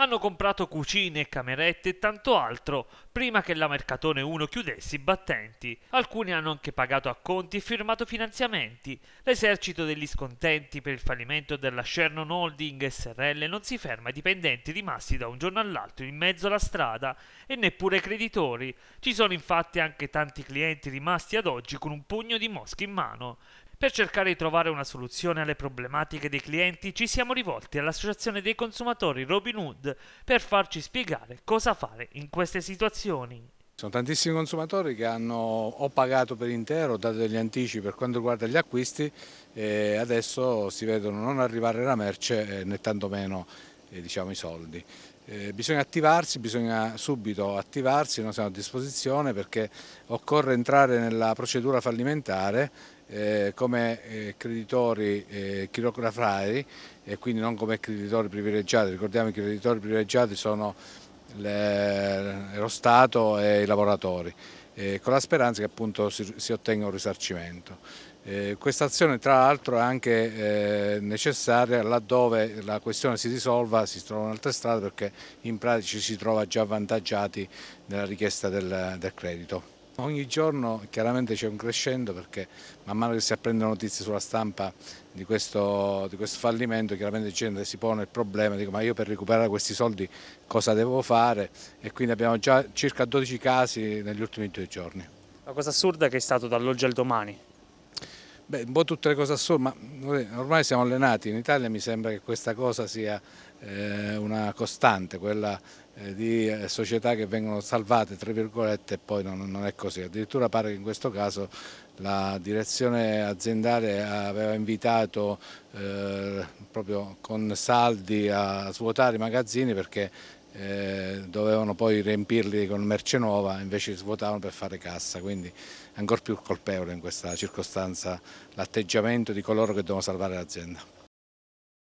hanno comprato cucine, camerette e tanto altro prima che la Mercatone 1 chiudesse i battenti. Alcuni hanno anche pagato acconti e firmato finanziamenti. L'esercito degli scontenti per il fallimento della Shernon Holding SRL non si ferma ai dipendenti rimasti da un giorno all'altro in mezzo alla strada e neppure ai creditori. Ci sono infatti anche tanti clienti rimasti ad oggi con un pugno di mosche in mano. Per cercare di trovare una soluzione alle problematiche dei clienti ci siamo rivolti all'Associazione dei consumatori Robin Hood per farci spiegare cosa fare in queste situazioni. Sono tantissimi consumatori che hanno o pagato per intero, o dato degli anticipi per quanto riguarda gli acquisti e adesso si vedono non arrivare la merce eh, né tantomeno eh, diciamo, i soldi. Eh, bisogna attivarsi, bisogna subito attivarsi, noi siamo a disposizione perché occorre entrare nella procedura fallimentare eh, come eh, creditori eh, chirografari e quindi non come creditori privilegiati. Ricordiamo che i creditori privilegiati sono le, lo Stato e i lavoratori, eh, con la speranza che appunto si, si ottenga un risarcimento. Eh, questa azione tra l'altro è anche eh, necessaria laddove la questione si risolva, si trovano altre strade perché in pratica ci si trova già avvantaggiati nella richiesta del, del credito. Ogni giorno chiaramente c'è un crescendo perché man mano che si apprendono notizie sulla stampa di questo, di questo fallimento chiaramente gente si pone il problema, dico ma io per recuperare questi soldi cosa devo fare e quindi abbiamo già circa 12 casi negli ultimi due giorni. La cosa assurda è che è stato dall'oggi al domani, Beh, un po' tutte le cose assurde, ma ormai siamo allenati, in Italia mi sembra che questa cosa sia eh, una costante, quella eh, di eh, società che vengono salvate, tra virgolette, e poi non, non, è così. Addirittura pare che in questo caso la direzione aziendale aveva invitato eh, proprio con saldi a svuotare i magazzini perché eh, dovevano poi riempirli con merce nuova, invece svuotavano per fare cassa, quindi è ancora più colpevole in questa circostanza l'atteggiamento di coloro che devono salvare l'azienda.